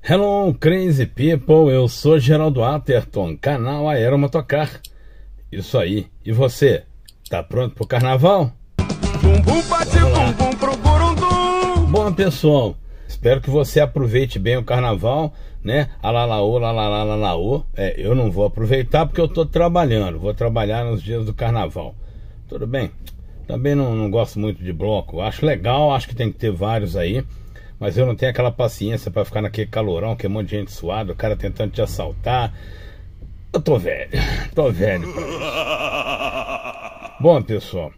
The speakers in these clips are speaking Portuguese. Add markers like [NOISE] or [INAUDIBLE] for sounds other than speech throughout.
Hello, crazy people, eu sou Geraldo Atherton, canal Aeromotocar. Isso aí, e você, tá pronto pro carnaval? bate pro Bom pessoal, espero que você aproveite bem o carnaval, né? Alalaô, lalalaô. É, eu não vou aproveitar porque eu tô trabalhando, vou trabalhar nos dias do carnaval. Tudo bem? Também não, não gosto muito de bloco, acho legal, acho que tem que ter vários aí mas eu não tenho aquela paciência para ficar naquele calorão, que é um monte de gente suada, o cara tentando te assaltar. Eu tô velho, [LAUGHS] tô velho. Bom, pessoal,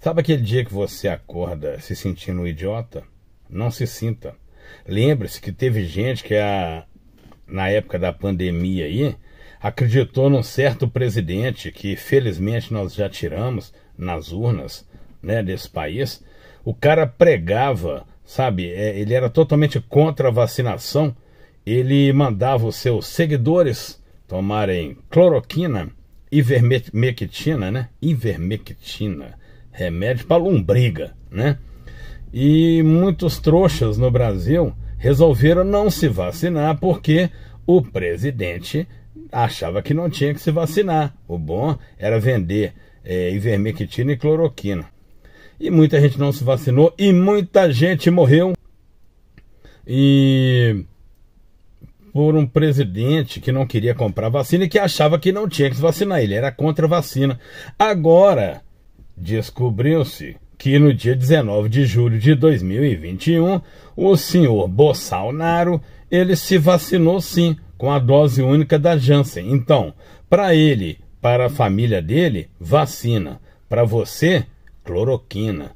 sabe aquele dia que você acorda se sentindo um idiota? Não se sinta. Lembre-se que teve gente que a, na época da pandemia aí acreditou num certo presidente que felizmente nós já tiramos nas urnas, né, desse país. O cara pregava sabe? É, ele era totalmente contra a vacinação. Ele mandava os seus seguidores tomarem cloroquina, ivermectina, né? Ivermectina, remédio para lombriga, né? E muitos trouxas no Brasil resolveram não se vacinar porque o presidente achava que não tinha que se vacinar. O bom era vender é, ivermectina e cloroquina e muita gente não se vacinou e muita gente morreu. E por um presidente que não queria comprar vacina e que achava que não tinha que se vacinar, ele era contra a vacina. Agora descobriu-se que no dia 19 de julho de 2021, o senhor Bolsonaro, ele se vacinou sim com a dose única da Janssen. Então, para ele, para a família dele, vacina. Para você, cloroquina.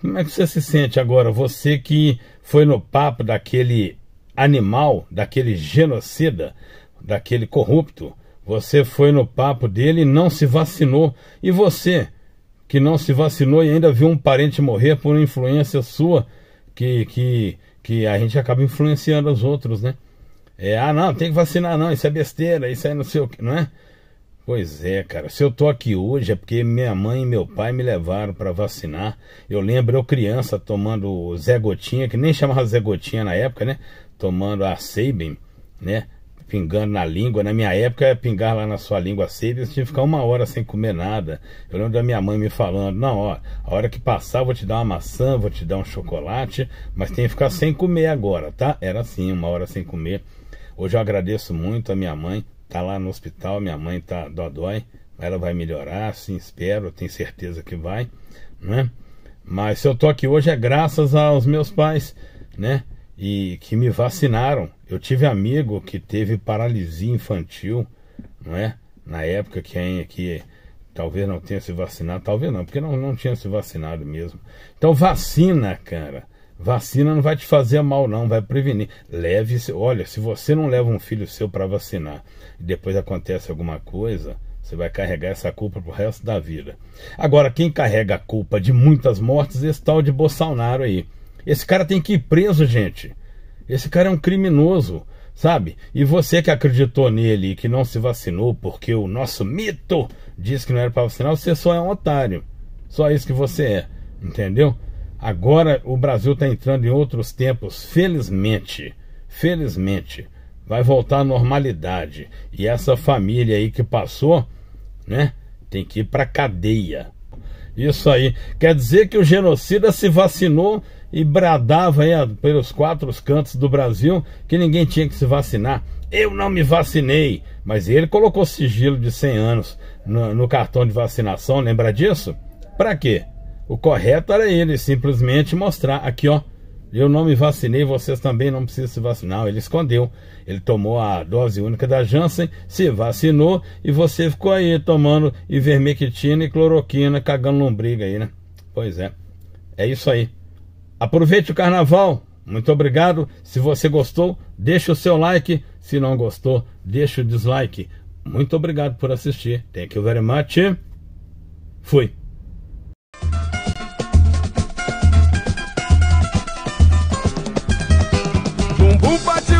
Como é que você se sente agora? Você que foi no papo daquele animal, daquele genocida, daquele corrupto. Você foi no papo dele e não se vacinou. E você, que não se vacinou e ainda viu um parente morrer por influência sua, que, que, que a gente acaba influenciando os outros, né? É, ah, não, tem que vacinar, não, isso é besteira, isso aí não sei o que, não é? Pois é, cara. Se eu tô aqui hoje é porque minha mãe e meu pai me levaram para vacinar. Eu lembro eu criança tomando Zé Gotinha, que nem chamava Zé Gotinha na época, né? Tomando a Sabin, né? Pingando na língua. Na minha época, pingar lá na sua língua a Sabin, você tinha que ficar uma hora sem comer nada. Eu lembro da minha mãe me falando: não, ó, a hora que passar, vou te dar uma maçã, vou te dar um chocolate, mas tem que ficar sem comer agora, tá? Era assim, uma hora sem comer. Hoje eu agradeço muito a minha mãe tá lá no hospital, minha mãe tá dodói, ela vai melhorar, sim, espero, tenho certeza que vai, né? Mas se eu tô aqui hoje é graças aos meus pais, né? E que me vacinaram. Eu tive amigo que teve paralisia infantil, não é? Na época quem aqui talvez não tenha se vacinado, talvez não, porque não, não tinha se vacinado mesmo. Então vacina, cara. Vacina não vai te fazer mal, não, vai prevenir. Leve, olha, se você não leva um filho seu para vacinar e depois acontece alguma coisa, você vai carregar essa culpa pro resto da vida. Agora, quem carrega a culpa de muitas mortes é esse tal de Bolsonaro aí. Esse cara tem que ir preso, gente. Esse cara é um criminoso, sabe? E você que acreditou nele e que não se vacinou porque o nosso mito diz que não era para vacinar, você só é um otário. Só isso que você é, entendeu? Agora o Brasil está entrando em outros tempos, felizmente. Felizmente. Vai voltar à normalidade. E essa família aí que passou, né? Tem que ir para cadeia. Isso aí. Quer dizer que o genocida se vacinou e bradava aí pelos quatro cantos do Brasil que ninguém tinha que se vacinar. Eu não me vacinei, mas ele colocou sigilo de 100 anos no, no cartão de vacinação, lembra disso? Para quê? O correto era ele simplesmente mostrar aqui, ó. Eu não me vacinei, vocês também não precisam se vacinar. Ele escondeu. Ele tomou a dose única da Janssen, se vacinou e você ficou aí tomando ivermectina e cloroquina, cagando lombriga aí, né? Pois é. É isso aí. Aproveite o carnaval. Muito obrigado. Se você gostou, deixa o seu like. Se não gostou, deixa o dislike. Muito obrigado por assistir. Thank you very much. Fui. bumbum bate